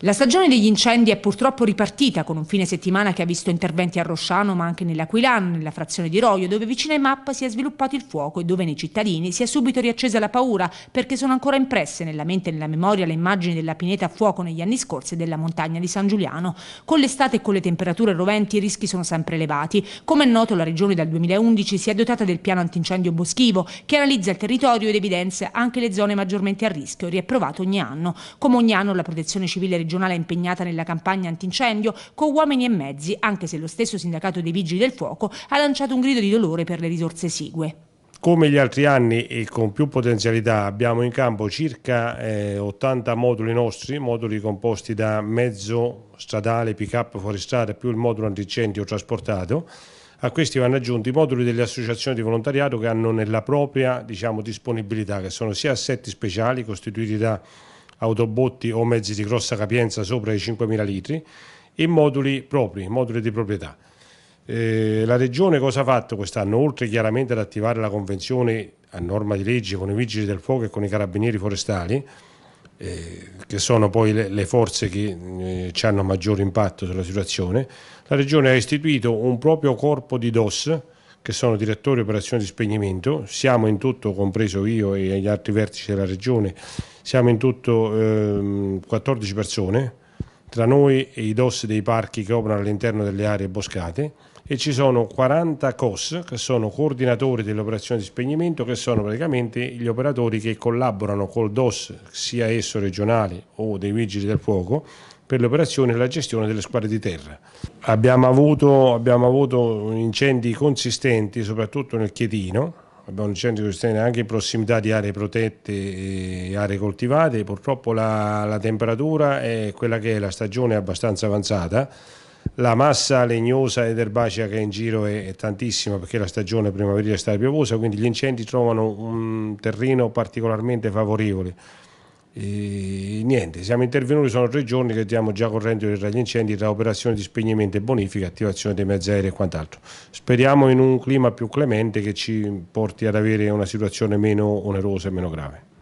La stagione degli incendi è purtroppo ripartita con un fine settimana che ha visto interventi a Rosciano ma anche nell'Aquilano, nella frazione di Roio, dove vicino ai MAP si è sviluppato il fuoco e dove nei cittadini si è subito riaccesa la paura perché sono ancora impresse nella mente e nella memoria le immagini della pineta a fuoco negli anni scorsi e della montagna di San Giuliano. Con l'estate e con le temperature roventi i rischi sono sempre elevati. Come è noto la regione dal 2011 si è dotata del piano antincendio boschivo che analizza il territorio ed evidenzia anche le zone maggiormente a rischio, riapprovato ogni anno. Come ogni anno la protezione civile regionale impegnata nella campagna antincendio con uomini e mezzi, anche se lo stesso sindacato dei Vigili del Fuoco ha lanciato un grido di dolore per le risorse esigue. Come gli altri anni e con più potenzialità abbiamo in campo circa eh, 80 moduli nostri, moduli composti da mezzo stradale, pick up fuoristrada più il modulo antincendio trasportato. A questi vanno aggiunti i moduli delle associazioni di volontariato che hanno nella propria diciamo, disponibilità, che sono sia assetti speciali costituiti da autobotti o mezzi di grossa capienza sopra i 5.000 litri e moduli propri, moduli di proprietà. Eh, la Regione cosa ha fatto quest'anno? Oltre chiaramente ad attivare la convenzione a norma di legge con i vigili del fuoco e con i carabinieri forestali, eh, che sono poi le, le forze che eh, ci hanno maggior impatto sulla situazione, la Regione ha istituito un proprio corpo di DOS, che sono direttori operazioni di spegnimento, siamo in tutto, compreso io e gli altri vertici della Regione, siamo in tutto ehm, 14 persone, tra noi e i DOS dei parchi che operano all'interno delle aree boscate e ci sono 40 COS che sono coordinatori delle operazioni di spegnimento che sono praticamente gli operatori che collaborano col DOS sia esso regionale o dei vigili del fuoco per le operazioni e la gestione delle squadre di terra. Abbiamo avuto, abbiamo avuto incendi consistenti soprattutto nel Chietino abbiamo il centro di gestione anche in prossimità di aree protette e aree coltivate, purtroppo la, la temperatura è quella che è, la stagione è abbastanza avanzata, la massa legnosa ed erbacea che è in giro è, è tantissima perché la stagione primaverile è stata piovosa, quindi gli incendi trovano un terreno particolarmente favorevole niente, siamo intervenuti, sono tre giorni che diamo già correndo tra gli incendi tra operazioni di spegnimento e bonifica, attivazione dei mezzi aerei e quant'altro. Speriamo in un clima più clemente che ci porti ad avere una situazione meno onerosa e meno grave.